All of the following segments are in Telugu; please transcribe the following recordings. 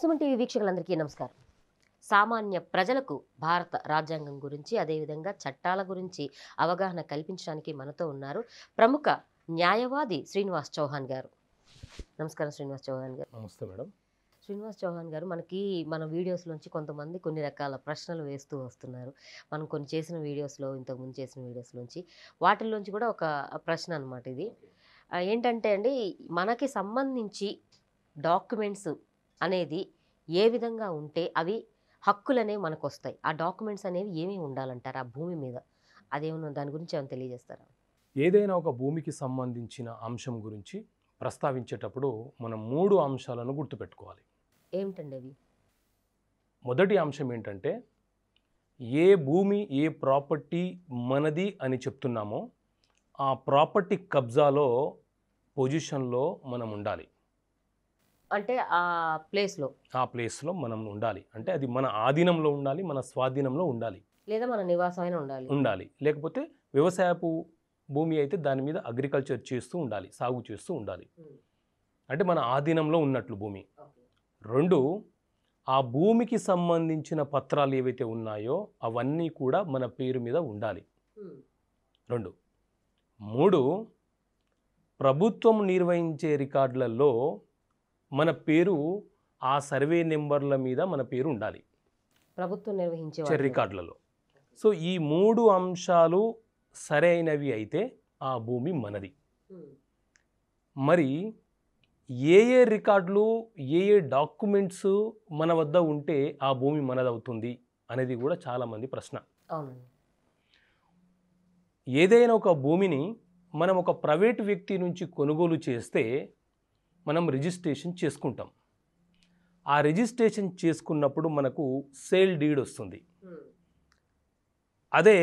సుమన్ టీవీ వీక్షకులందరికీ నమస్కారం సామాన్య ప్రజలకు భారత రాజ్యాంగం గురించి అదేవిధంగా చట్టాల గురించి అవగాహన కల్పించడానికి మనతో ఉన్నారు ప్రముఖ న్యాయవాది శ్రీనివాస్ చౌహాన్ గారు నమస్కారం శ్రీనివాస్ చౌహాన్ గారు నమస్తే మేడం శ్రీనివాస్ చౌహాన్ గారు మనకి మన వీడియోస్లోంచి కొంతమంది కొన్ని రకాల ప్రశ్నలు వేస్తూ వస్తున్నారు మనం కొన్ని చేసిన వీడియోస్లో ఇంతకుముందు చేసిన వీడియోస్లోంచి వాటిల్లోంచి కూడా ఒక ప్రశ్న అనమాట ఇది ఏంటంటే అండి మనకి సంబంధించి డాక్యుమెంట్స్ అనేది ఏ విధంగా ఉంటే అవి హక్కులు అనేవి మనకు వస్తాయి ఆ డాక్యుమెంట్స్ అనేవి ఏమేమి ఉండాలంటారు ఆ భూమి మీద అదేమన్నా దాని గురించి ఏమైనా తెలియజేస్తారా ఏదైనా ఒక భూమికి సంబంధించిన అంశం గురించి ప్రస్తావించేటప్పుడు మనం మూడు అంశాలను గుర్తుపెట్టుకోవాలి ఏమిటండి అవి మొదటి అంశం ఏంటంటే ఏ భూమి ఏ ప్రాపర్టీ మనది అని చెప్తున్నామో ఆ ప్రాపర్టీ కబ్జాలో పొజిషన్లో మనం ఉండాలి అంటే ఆ ప్లేస్లో ఆ ప్లేస్లో మనం ఉండాలి అంటే అది మన ఆధీనంలో ఉండాలి మన స్వాధీనంలో ఉండాలి లేదా మన నివాసమైన ఉండాలి ఉండాలి లేకపోతే వ్యవసాయపు భూమి అయితే దాని మీద అగ్రికల్చర్ చేస్తూ ఉండాలి సాగు చేస్తూ ఉండాలి అంటే మన ఆధీనంలో ఉన్నట్లు భూమి రెండు ఆ భూమికి సంబంధించిన పత్రాలు ఏవైతే ఉన్నాయో అవన్నీ కూడా మన పేరు మీద ఉండాలి రెండు మూడు ప్రభుత్వం నిర్వహించే రికార్డులలో మన పేరు ఆ సర్వే నెంబర్ల మీద మన పేరు ఉండాలి ప్రభుత్వం నిర్వహించే రికార్డులలో సో ఈ మూడు అంశాలు సరైనవి అయితే ఆ భూమి మనది మరి ఏ ఏ రికార్డులు ఏ ఏ డాక్యుమెంట్స్ మన వద్ద ఉంటే ఆ భూమి మనదవుతుంది అనేది కూడా చాలామంది ప్రశ్న ఏదైనా ఒక భూమిని మనం ఒక ప్రైవేట్ వ్యక్తి నుంచి కొనుగోలు చేస్తే మనం రిజిస్ట్రేషన్ చేసుకుంటాం ఆ రిజిస్ట్రేషన్ చేసుకున్నప్పుడు మనకు సేల్ డీడ్ వస్తుంది అదే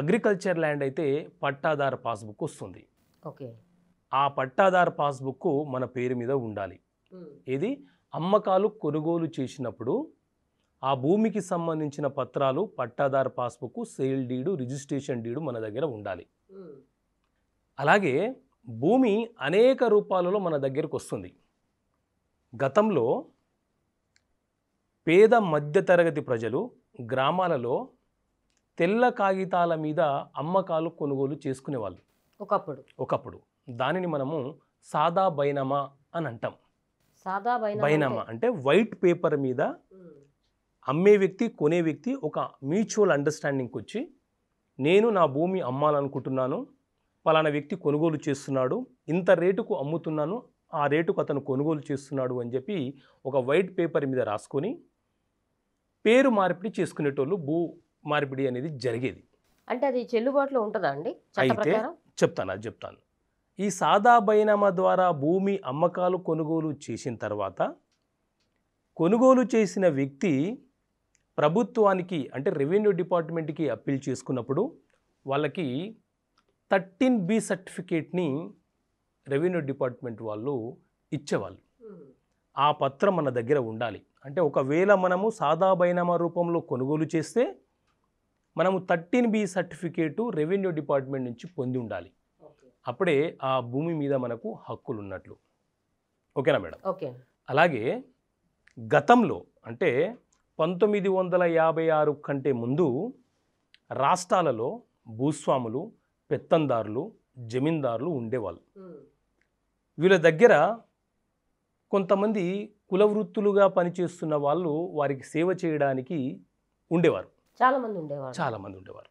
అగ్రికల్చర్ ల్యాండ్ అయితే పట్టాదారు పాస్బుక్ వస్తుంది ఓకే ఆ పట్టాదారు పాస్బుక్ మన పేరు మీద ఉండాలి ఇది అమ్మకాలు కొనుగోలు చేసినప్పుడు ఆ భూమికి సంబంధించిన పత్రాలు పట్టాదారు passbook sale deed registration deed మన దగ్గర ఉండాలి అలాగే భూమి అనేక రూపాలలో మన దగ్గరకు వస్తుంది గతంలో పేద మధ్యతరగతి ప్రజలు గ్రామాలలో తెల్ల కాగితాల మీద అమ్మకాలు కొనుగోలు చేసుకునేవాళ్ళు ఒకప్పుడు ఒకప్పుడు దానిని మనము సాదా బైనమా అని అంటాం సాదా బైనమా అంటే వైట్ పేపర్ మీద అమ్మే వ్యక్తి కొనే వ్యక్తి ఒక మ్యూచువల్ అండర్స్టాండింగ్కి వచ్చి నేను నా భూమి అమ్మాలనుకుంటున్నాను పలానా వ్యక్తి కొనుగోలు చేస్తున్నాడు ఇంత రేటుకు అమ్ముతున్నాను ఆ రేటుకు అతను కొనుగోలు చేస్తున్నాడు అని చెప్పి ఒక వైట్ పేపర్ మీద రాసుకొని పేరు మార్పిడి చేసుకునేటోళ్ళు భూ మార్పిడి అనేది జరిగేది అంటే అది చెల్లుబాటులో ఉంటుందా అండి అయితే చెప్తాను అది చెప్తాను ఈ సాదా బైనామా ద్వారా భూమి అమ్మకాలు కొనుగోలు చేసిన తర్వాత కొనుగోలు చేసిన వ్యక్తి ప్రభుత్వానికి అంటే రెవెన్యూ డిపార్ట్మెంట్కి అప్పీల్ చేసుకున్నప్పుడు వాళ్ళకి థర్టీన్ బి సర్టిఫికేట్ని రెవెన్యూ డిపార్ట్మెంట్ వాళ్ళు ఇచ్చేవాళ్ళు ఆ పత్రం మన దగ్గర ఉండాలి అంటే ఒకవేళ మనము సాదా బైనామా రూపంలో కొనుగోలు చేస్తే మనము thirteen B certificate revenue department నుంచి పొంది ఉండాలి అప్పుడే ఆ భూమి మీద మనకు హక్కులు ఉన్నట్లు ఓకేనా మేడం ఓకే అలాగే గతంలో అంటే పంతొమ్మిది వందల యాభై ఆరు కంటే ముందు రాష్ట్రాలలో భూస్వాములు పెత్తందారులు జమీందారులు ఉండేవాళ్ళు వీళ్ళ దగ్గర కొంతమంది కులవృత్తులుగా పనిచేస్తున్న వాళ్ళు వారికి సేవ చేయడానికి ఉండేవారు చాలామంది ఉండేవారు చాలామంది ఉండేవారు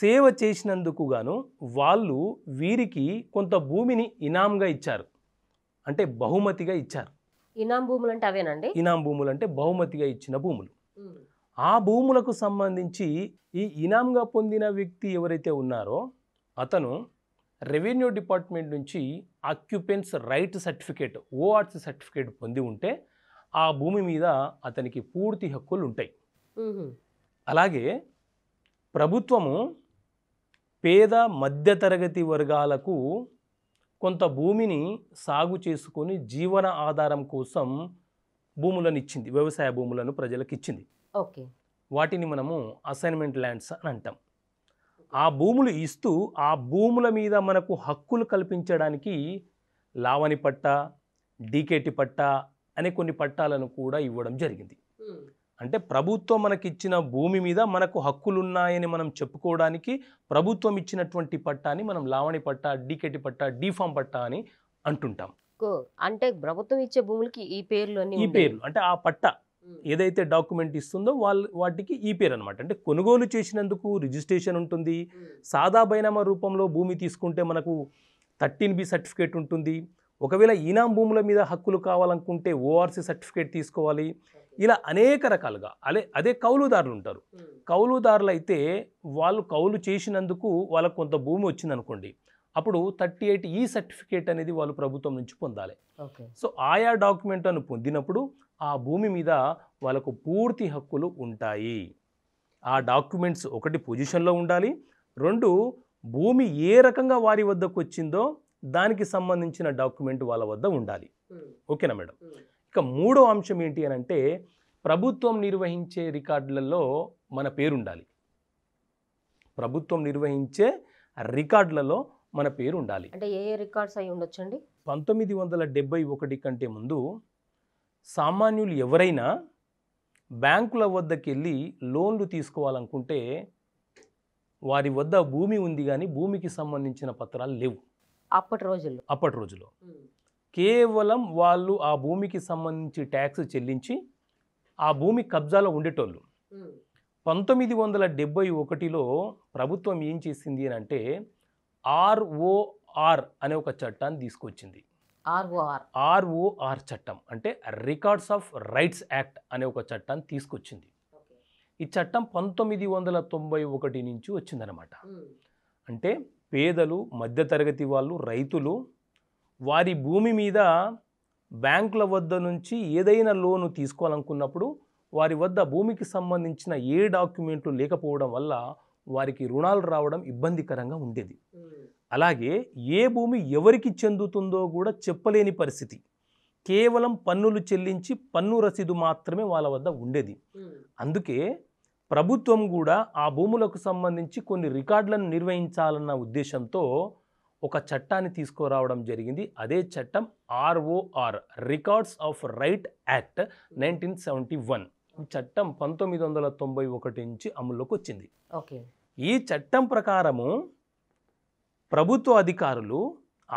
సేవ చేసినందుకు గాను వాళ్ళు వీరికి కొంత భూమిని ఇనాంగా ఇచ్చారు అంటే బహుమతిగా ఇచ్చారు ఇనాం భూములు అంటే అవేనండి ఇనాం భూములు అంటే బహుమతిగా ఇచ్చిన భూములు ఆ భూములకు సంబంధించి ఈ ఇనాంగా పొందిన వ్యక్తి ఎవరైతే ఉన్నారో అతను రెవెన్యూ డిపార్ట్మెంట్ నుంచి ఆక్యుపెన్స్ రైట్ సర్టిఫికేట్ ఓఆర్స్ సర్టిఫికేట్ పొంది ఉంటే ఆ భూమి మీద అతనికి పూర్తి హక్కులు ఉంటాయి అలాగే ప్రభుత్వము పేద మధ్యతరగతి వర్గాలకు కొంత భూమిని సాగు చేసుకొని జీవన ఆధారం కోసం భూములను ఇచ్చింది వ్యవసాయ భూములను ప్రజలకు ఇచ్చింది ఓకే వాటిని మనము అసైన్మెంట్ ల్యాండ్స్ అని అంటాం ఆ భూములు ఇస్తూ ఆ భూముల మీద మనకు హక్కులు కల్పించడానికి లావణి పట్ట డీకేటి పట్ట అనే కొన్ని పట్టాలను కూడా ఇవ్వడం జరిగింది అంటే ప్రభుత్వం మనకిచ్చిన భూమి మీద మనకు హక్కులు ఉన్నాయని మనం చెప్పుకోవడానికి ప్రభుత్వం ఇచ్చినటువంటి పట్టాని మనం లావణి పట్ట డీకేటి పట్ట డీఫామ్ పట్ట అని అంటుంటాం అంటే ప్రభుత్వం ఇచ్చే భూములకి ఈ పేర్లు ఈ పేర్లు అంటే ఆ పట్ట ఏదైతే డాక్యుమెంట్ ఇస్తుందో వాళ్ళు వాటికి ఈ పేరు అనమాట అంటే కొనుగోలు చేసినందుకు రిజిస్ట్రేషన్ ఉంటుంది సాదా బైనామా రూపంలో భూమి తీసుకుంటే మనకు థర్టీన్ బి సర్టిఫికేట్ ఉంటుంది ఒకవేళ ఈనాం భూముల మీద హక్కులు కావాలనుకుంటే ఓఆర్సీ సర్టిఫికేట్ తీసుకోవాలి ఇలా అనేక రకాలుగా అదే అదే కౌలుదారులు ఉంటారు కౌలుదారులు అయితే వాళ్ళు కౌలు చేసినందుకు వాళ్ళకు కొంత భూమి వచ్చిందనుకోండి అప్పుడు థర్టీ ఎయిట్ ఈ సర్టిఫికేట్ అనేది వాళ్ళు ప్రభుత్వం నుంచి పొందాలి సో ఆయా డాక్యుమెంట్లను పొందినప్పుడు ఆ భూమి మీద వాళ్ళకు పూర్తి హక్కులు ఉంటాయి ఆ డాక్యుమెంట్స్ ఒకటి పొజిషన్లో ఉండాలి రెండు భూమి ఏ రకంగా వారి వద్దకు వచ్చిందో దానికి సంబంధించిన డాక్యుమెంట్ వాళ్ళ వద్ద ఉండాలి hmm. ఓకేనా మేడం hmm. ఇక మూడో అంశం ఏంటి అని అంటే ప్రభుత్వం నిర్వహించే రికార్డులలో మన పేరుండాలి ప్రభుత్వం నిర్వహించే రికార్డులలో మన పేరు ఉండాలి అంటే ఏ ఏ రికార్డ్స్ అయి ఉండొచ్చండి పంతొమ్మిది వందల డెబ్బై ఒకటి కంటే ముందు సామాన్యులు ఎవరైనా బ్యాంకుల వద్దకి వెళ్ళి లోన్లు తీసుకోవాలనుకుంటే వారి వద్ద భూమి ఉంది కానీ భూమికి సంబంధించిన పత్రాలు లేవు అప్పటి రోజుల్లో అప్పటి రోజుల్లో కేవలం వాళ్ళు ఆ భూమికి సంబంధించి ట్యాక్స్ చెల్లించి ఆ భూమి కబ్జాలో ఉండేటోళ్ళు పంతొమ్మిది వందల డెబ్బై ఒకటిలో ప్రభుత్వం ఏం చేసింది అని అంటే ఆర్ఓఆర్ అనే ఒక చట్టాన్ని తీసుకొచ్చింది ఆర్ఓఆర్ ఆర్ఓఆర్ చట్టం అంటే రికార్డ్స్ ఆఫ్ రైట్స్ యాక్ట్ అనే ఒక చట్టాన్ని తీసుకొచ్చింది ఈ చట్టం పంతొమ్మిది వందల తొంభై ఒకటి నుంచి వచ్చిందనమాట అంటే పేదలు మధ్యతరగతి వాళ్ళు రైతులు వారి భూమి మీద బ్యాంకుల వద్ద నుంచి ఏదైనా లోను తీసుకోవాలనుకున్నప్పుడు వారి వద్ద భూమికి సంబంధించిన ఏ డాక్యుమెంట్లు లేకపోవడం వల్ల వారికి రుణాలు రావడం ఇబ్బందికరంగా ఉండేది అలాగే ఏ భూమి ఎవరికి చెందుతుందో కూడా చెప్పలేని పరిస్థితి కేవలం పన్నులు చెల్లించి పన్ను రసీదు మాత్రమే వాళ్ళ వద్ద ఉండేది అందుకే ప్రభుత్వం కూడా ఆ భూములకు సంబంధించి కొన్ని రికార్డులను నిర్వహించాలన్న ఉద్దేశంతో ఒక చట్టాన్ని తీసుకురావడం జరిగింది అదే చట్టం ROR records of right act nineteen seventy one చట్టం పంతొమ్మిది వందల తొంభై ఒకటి నుంచి అమల్లోకి వచ్చింది ఓకే ఈ చట్టం ప్రకారము ప్రభుత్వ అధికారులు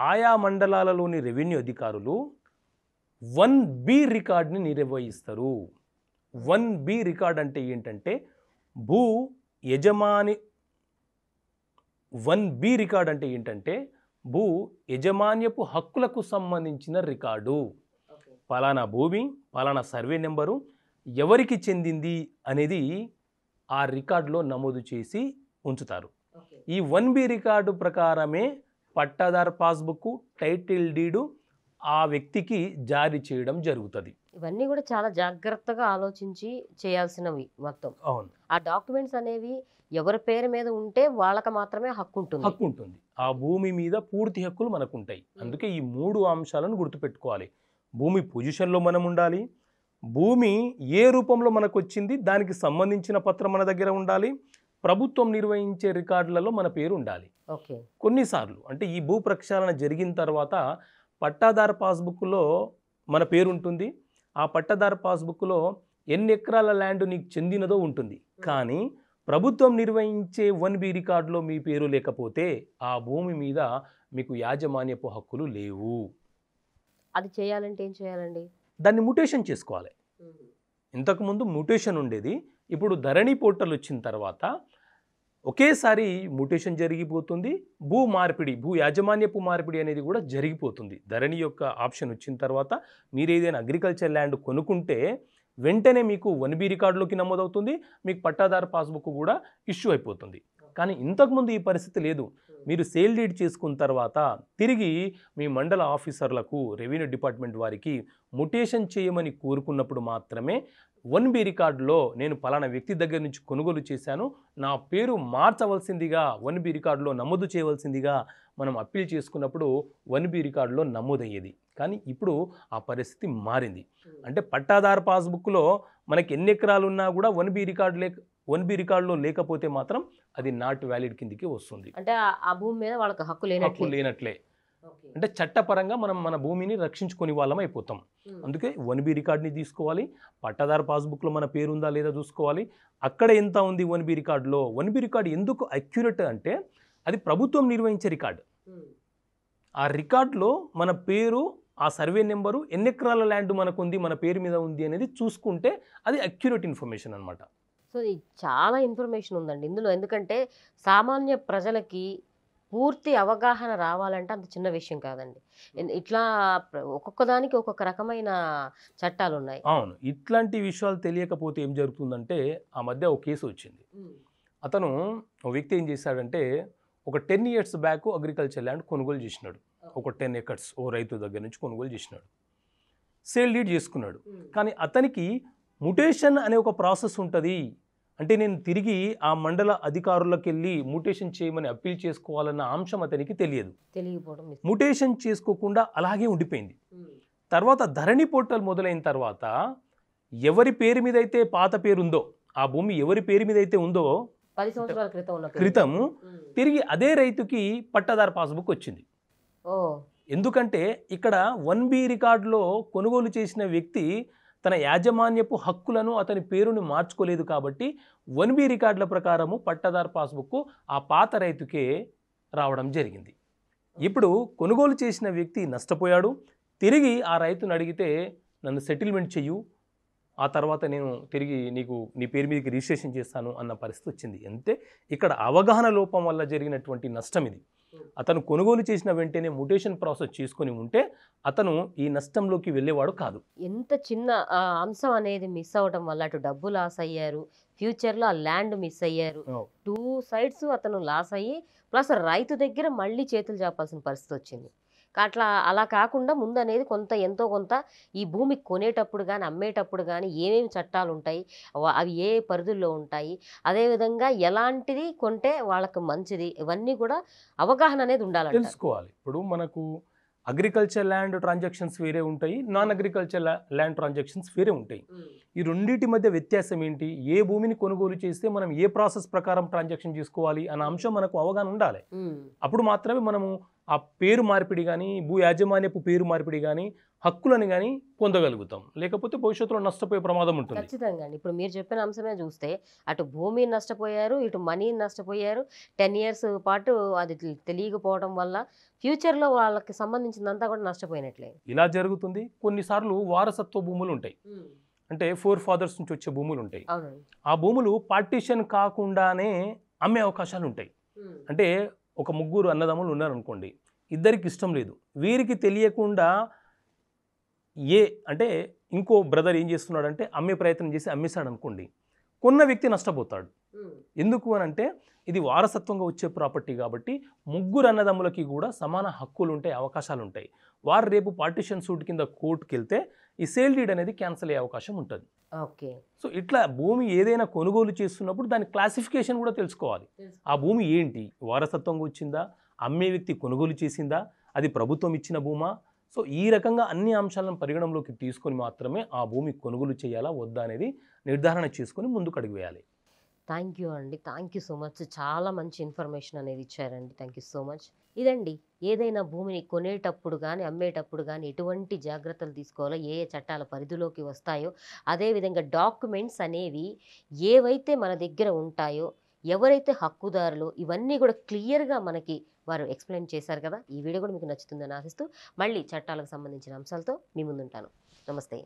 ఆయా మండలాలలోని రెవెన్యూ అధికారులు వన్ బి రికార్డ్ని నిర్వహిస్తారు వన్ బి రికార్డ్ అంటే ఏంటంటే భూ యజమాని వన్ బి రికార్డ్ అంటే ఏంటంటే భూ యజమాన్యపు హక్కులకు సంబంధించిన రికార్డు పలానా భూమి పలానా సర్వే నెంబరు ఎవరికి చెందింది అనేది ఆ రికార్డులో నమోదు చేసి ఉంచుతారు ఈ వన్ బి రికార్డు ప్రకారమే పట్టాదారు పాస్బుక్ టైటిల్ డీడు ఆ వ్యక్తికి జారీ చేయడం జరుగుతుంది ఇవన్నీ కూడా చాలా జాగ్రత్తగా ఆలోచించి చేయాల్సినవి మొత్తం అవును ఆ డాక్యుమెంట్స్ అనేవి ఎవరి పేరు మీద ఉంటే వాళ్ళకి మాత్రమే హక్కు ఉంటుంది హక్కు ఉంటుంది ఆ భూమి మీద పూర్తి హక్కులు మనకు ఉంటాయి అందుకే ఈ మూడు అంశాలను గుర్తుపెట్టుకోవాలి భూమి పొజిషన్లో మనం ఉండాలి భూమి ఏ రూపంలో మనకు వచ్చింది దానికి సంబంధించిన పత్రం మన దగ్గర ఉండాలి ప్రభుత్వం నిర్వహించే రికార్డులలో మన పేరు ఉండాలి ఓకే కొన్నిసార్లు అంటే ఈ భూ ప్రక్షాళన జరిగిన తర్వాత పట్టాదారు పాస్బుక్లో మన పేరు ఉంటుంది ఆ పట్టాదారు పాస్బుక్లో ఎన్ని ఎకరాల ల్యాండ్ నీకు చెందినదో ఉంటుంది కానీ ప్రభుత్వం నిర్వహించే వన్ బి రికార్డులో మీ పేరు లేకపోతే ఆ భూమి మీద మీకు యాజమాన్యపు హక్కులు లేవు అది చేయాలంటే ఏం చేయాలండి దాన్ని మ్యూటేషన్ చేసుకోవాలి ఇంతకుముందు మ్యూటేషన్ ఉండేది ఇప్పుడు ధరణి పోర్టల్ వచ్చిన తర్వాత ఒకేసారి మ్యూటేషన్ జరిగిపోతుంది భూ మార్పిడి భూ యాజమాన్యపు మార్పిడి అనేది కూడా జరిగిపోతుంది ధరణి యొక్క ఆప్షన్ వచ్చిన తర్వాత మీరు ఏదైనా అగ్రికల్చర్ ల్యాండ్ కొనుక్కుంటే వెంటనే మీకు వన్ బి రికార్డులోకి నమోదవుతుంది మీకు పట్టాదారు పాస్బుక్ కూడా ఇష్యూ అయిపోతుంది కానీ ఇంతకుముందు ఈ పరిస్థితి లేదు మీరు సేల్ డీడ్ చేసుకున్న తర్వాత తిరిగి మీ మండల ఆఫీసర్లకు రెవెన్యూ డిపార్ట్మెంట్ వారికి ముటేషన్ చేయమని కోరుకున్నప్పుడు మాత్రమే వన్ బి రికార్డులో నేను పలానా వ్యక్తి దగ్గర నుంచి కొనుగోలు చేశాను నా పేరు మార్చవలసిందిగా వన్ బి రికార్డులో నమోదు చేయవలసిందిగా మనం అప్పీల్ చేసుకున్నప్పుడు వన్ బి రికార్డులో నమోదయ్యేది కానీ ఇప్పుడు ఆ పరిస్థితి మారింది అంటే పట్టాదారు పాస్బుక్లో మనకి ఎన్ని ఎకరాలు ఉన్నా కూడా వన్ బి రికార్డులే వన్ బి రికార్డులో లేకపోతే మాత్రం అది నాట్ వ్యాలిడ్ కిందికి వస్తుంది అంటే ఆ భూమి మీద వాళ్ళకి హక్కు హక్కు లేనట్లే అంటే చట్టపరంగా మనం మన భూమిని రక్షించుకొని వాళ్ళం అయిపోతాం అందుకే వన్ బి రికార్డ్ని తీసుకోవాలి పట్టాదారు పాస్బుక్లో మన పేరు ఉందా లేదా చూసుకోవాలి అక్కడ ఎంత ఉంది వన్ బి రికార్డులో వన్ బి రికార్డు ఎందుకు అక్యురేట్ అంటే అది ప్రభుత్వం నిర్వహించే రికార్డు ఆ రికార్డులో మన పేరు ఆ సర్వే నెంబరు ఎన్ని ఎకరాల ల్యాండ్ మనకు ఉంది మన పేరు మీద ఉంది అనేది చూసుకుంటే అది అక్యురేట్ ఇన్ఫర్మేషన్ అనమాట సో ఇది చాలా ఇన్ఫర్మేషన్ ఉందండి ఇందులో ఎందుకంటే సామాన్య ప్రజలకి పూర్తి అవగాహన రావాలంటే అంత చిన్న విషయం కాదండి ఇట్లా ఒక్కొక్క దానికి ఒక్కొక్క రకమైన చట్టాలు ఉన్నాయి అవును ఇట్లాంటి విషయాలు తెలియకపోతే ఏం జరుగుతుందంటే ఆ మధ్య ఒక కేసు వచ్చింది అతను ఒక వ్యక్తి ఏం చేశాడంటే ఒక ten years back agriculture land కొనుగోలు చేసినాడు ఒక టెన్ ఎకర్స్ ఓ రైతు దగ్గర నుంచి కొనుగోలు చేసినాడు సేల్ డీడ్ చేసుకున్నాడు కానీ అతనికి ముటేషన్ అనే ఒక ప్రాసెస్ ఉంటుంది అంటే నేను తిరిగి ఆ మండల అధికారులకు వెళ్ళి మ్యూటేషన్ చేయమని అప్పీల్ చేసుకోవాలన్న అంశం అతనికి తెలియదు తెలియకపోవడం మ్యూటేషన్ చేసుకోకుండా అలాగే ఉండిపోయింది తర్వాత ధరణి పోర్టల్ మొదలైన తర్వాత ఎవరి పేరు మీద అయితే పాత పేరు ఉందో ఆ భూమి ఎవరి పేరు మీద అయితే ఉందో క్రితం క్రితం తిరిగి అదే రైతుకి పట్టదారు పాస్బుక్ వచ్చింది ఎందుకంటే ఇక్కడ వన్ బి రికార్డులో కొనుగోలు చేసిన వ్యక్తి తన యాజమాన్యపు హక్కులను అతని పేరును మార్చుకోలేదు కాబట్టి వన్ బి రికార్డుల ప్రకారము పట్టదారు పాస్బుక్ ఆ పాత రైతుకే రావడం జరిగింది ఇప్పుడు కొనుగోలు చేసిన వ్యక్తి నష్టపోయాడు తిరిగి ఆ రైతును అడిగితే నన్ను సెటిల్మెంట్ చెయ్యు ఆ తర్వాత నేను తిరిగి నీకు నీ పేరు మీదకి రిజిస్ట్రేషన్ చేస్తాను అన్న పరిస్థితి వచ్చింది అంతే ఇక్కడ అవగాహన లోపం వల్ల జరిగినటువంటి నష్టం ఇది అతను కొనుగోలు చేసిన వెంటనే మ్యూటేషన్ ప్రాసెస్ చేసుకుని ఉంటే అతను ఈ నష్టంలోకి వెళ్ళేవాడు కాదు ఎంత చిన్న అంశం అనేది మిస్ అవడం వల్ల అటు డబ్బు లాస్ అయ్యారు ఫ్యూచర్లో ఆ ల్యాండ్ మిస్ అయ్యారు టూ సైడ్స్ అతను లాస్ అయ్యి ప్లస్ రైతు దగ్గర మళ్ళీ చేతులు చేపాల్సిన పరిస్థితి వచ్చింది అట్లా అలా కాకుండా ముందు అనేది కొంత ఎంతో కొంత ఈ భూమి కొనేటప్పుడు కానీ అమ్మేటప్పుడు కానీ ఏమేమి చట్టాలు ఉంటాయి అవి ఏ పరిధుల్లో ఉంటాయి అదేవిధంగా ఎలాంటిది కొంటే వాళ్ళకి మంచిది ఇవన్నీ కూడా అవగాహన అనేది ఉండాలి తెలుసుకోవాలి ఇప్పుడు మనకు అగ్రికల్చర్ ల్యాండ్ ట్రాన్సాక్షన్స్ వేరే ఉంటాయి నాన్ అగ్రికల్చర్ ల్యాండ్ ట్రాన్సాక్షన్స్ వేరే ఉంటాయి ఈ రెండింటి మధ్య వ్యత్యాసం ఏంటి ఏ భూమిని కొనుగోలు చేస్తే మనం ఏ ప్రాసెస్ ప్రకారం ట్రాన్సాక్షన్ చేసుకోవాలి అనే అంశం మనకు అవగాహన ఉండాలి అప్పుడు మాత్రమే మనము ఆ పేరు మార్పిడి కానీ భూ యాజమాన్యపు పేరు మార్పిడి కానీ హక్కులను కానీ పొందగలుగుతాం లేకపోతే భవిష్యత్తులో నష్టపోయే ప్రమాదం ఉంటుంది ఖచ్చితంగా ఇప్పుడు మీరు చెప్పిన అంశమే చూస్తే అటు భూమి నష్టపోయారు ఇటు మనీ నష్టపోయారు టెన్ ఇయర్స్ పాటు అది తెలియకపోవడం వల్ల ఫ్యూచర్లో వాళ్ళకి సంబంధించినంతా కూడా నష్టపోయినట్లే ఇలా జరుగుతుంది కొన్నిసార్లు వారసత్వ భూములు ఉంటాయి అంటే ఫోర్ ఫాదర్స్ నుంచి వచ్చే భూములు ఉంటాయి ఆ భూములు పార్టీషన్ కాకుండానే అమ్మే అవకాశాలు ఉంటాయి అంటే ఒక ముగ్గురు అన్నదమ్ములు ఉన్నారనుకోండి ఇద్దరికి ఇష్టం లేదు వీరికి తెలియకుండా ఏ అంటే ఇంకో బ్రదర్ ఏం చేస్తున్నాడంటే అమ్మే ప్రయత్నం చేసి అమ్మేశాడు అనుకోండి కొన్న వ్యక్తి నష్టపోతాడు ఎందుకు అని అంటే ఇది వారసత్వంగా వచ్చే ప్రాపర్టీ కాబట్టి ముగ్గురు అన్నదమ్ములకి కూడా సమాన హక్కులు ఉంటాయి అవకాశాలు ఉంటాయి వారు రేపు పార్టీషన్ సూట్ కింద కోర్టుకి వెళ్తే ఈ సేల్ డీడ్ అనేది క్యాన్సల్ అయ్యే అవకాశం ఉంటుంది ఓకే సో ఇట్లా భూమి ఏదైనా కొనుగోలు చేస్తున్నప్పుడు దాని క్లాసిఫికేషన్ కూడా తెలుసుకోవాలి ఆ భూమి ఏంటి వారసత్వంగా వచ్చిందా అమ్మే వ్యక్తి కొనుగోలు చేసిందా అది ప్రభుత్వం ఇచ్చిన భూమా సో ఈ రకంగా అన్ని అంశాలను పరిగణంలోకి తీసుకొని మాత్రమే ఆ భూమి కొనుగోలు చేయాలా వద్దా అనేది నిర్ధారణ చేసుకొని ముందుకు అడిగివేయాలి వేయాలి థ్యాంక్ యూ అండి థ్యాంక్ యూ సో మచ్ చాలా మంచి ఇన్ఫర్మేషన్ అనేది ఇచ్చారండి థ్యాంక్ యూ సో మచ్ ఇదండి ఏదైనా భూమిని కొనేటప్పుడు కానీ అమ్మేటప్పుడు కానీ ఎటువంటి జాగ్రత్తలు తీసుకోవాలో ఏ ఏ చట్టాల పరిధిలోకి వస్తాయో అదేవిధంగా డాక్యుమెంట్స్ అనేవి ఏవైతే మన దగ్గర ఉంటాయో ఎవరైతే హక్కుదారులు ఇవన్నీ కూడా క్లియర్గా మనకి వారు ఎక్స్ప్లెయిన్ చేశారు కదా ఈ వీడియో కూడా మీకు నచ్చుతుందని ఆశిస్తూ మళ్ళీ చట్టాలకు సంబంధించిన అంశాలతో మీ ముందుంటాను నమస్తే